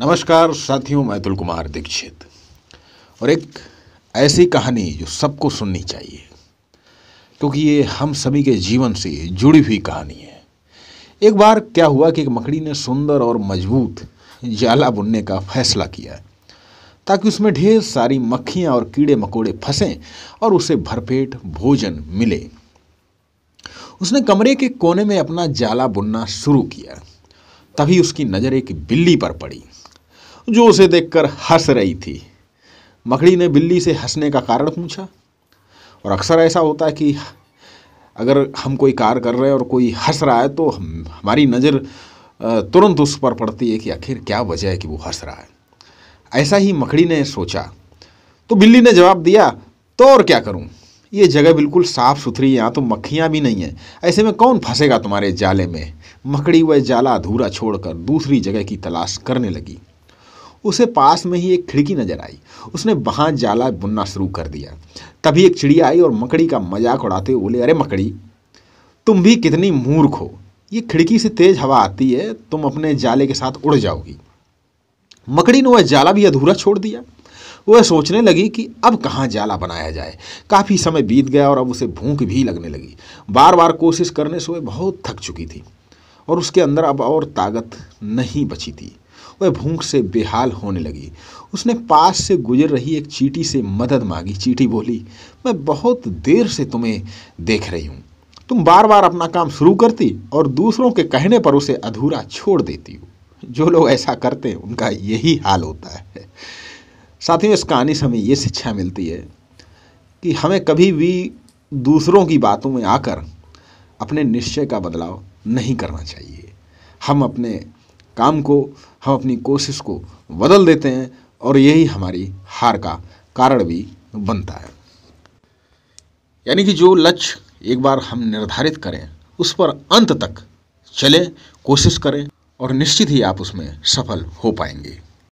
नमस्कार साथियों मैं अतुल कुमार दीक्षित और एक ऐसी कहानी जो सबको सुननी चाहिए क्योंकि ये हम सभी के जीवन से जुड़ी हुई कहानी है एक बार क्या हुआ कि एक मकड़ी ने सुंदर और मजबूत जाला बुनने का फैसला किया ताकि उसमें ढेर सारी मक्खियाँ और कीड़े मकोड़े फंसें और उसे भरपेट भोजन मिले उसने कमरे के कोने में अपना जाला बुनना शुरू किया तभी उसकी नज़र एक बिल्ली पर पड़ी जो उसे देखकर हंस रही थी मकड़ी ने बिल्ली से हंसने का कारण पूछा और अक्सर ऐसा होता है कि अगर हम कोई कार्य कर रहे हैं और कोई हंस रहा है तो हम हमारी नज़र तुरंत उस पर पड़ती है कि आखिर क्या वजह है कि वो हंस रहा है ऐसा ही मकड़ी ने सोचा तो बिल्ली ने जवाब दिया तो और क्या करूं ये जगह बिल्कुल साफ़ सुथरी यहाँ तो मक्खियाँ भी नहीं हैं ऐसे में कौन फंसेगा तुम्हारे जाले में मकड़ी वह जाला अधूरा छोड़कर दूसरी जगह की तलाश करने लगी उसे पास में ही एक खिड़की नजर आई उसने वहाँ जाला बुनना शुरू कर दिया तभी एक चिड़िया आई और मकड़ी का मजाक उड़ाते हुए बोले अरे मकड़ी तुम भी कितनी मूर्ख हो ये खिड़की से तेज हवा आती है तुम अपने जाले के साथ उड़ जाओगी मकड़ी ने वह जाला भी अधूरा छोड़ दिया वह सोचने लगी कि अब कहाँ जाला बनाया जाए काफ़ी समय बीत गया और अब उसे भूख भी लगने लगी बार बार कोशिश करने से वह बहुत थक चुकी थी और उसके अंदर अब और ताकत नहीं बची थी वह भूख से बेहाल होने लगी उसने पास से गुजर रही एक चीटी से मदद मांगी चीटी बोली मैं बहुत देर से तुम्हें देख रही हूँ तुम बार बार अपना काम शुरू करती और दूसरों के कहने पर उसे अधूरा छोड़ देती हो जो लोग ऐसा करते हैं उनका यही हाल होता है साथियों इस कहानी से हमें ये शिक्षा मिलती है कि हमें कभी भी दूसरों की बातों में आकर अपने निश्चय का बदलाव नहीं करना चाहिए हम अपने काम को हम अपनी कोशिश को बदल देते हैं और यही हमारी हार का कारण भी बनता है यानी कि जो लक्ष्य एक बार हम निर्धारित करें उस पर अंत तक चलें कोशिश करें और निश्चित ही आप उसमें सफल हो पाएंगे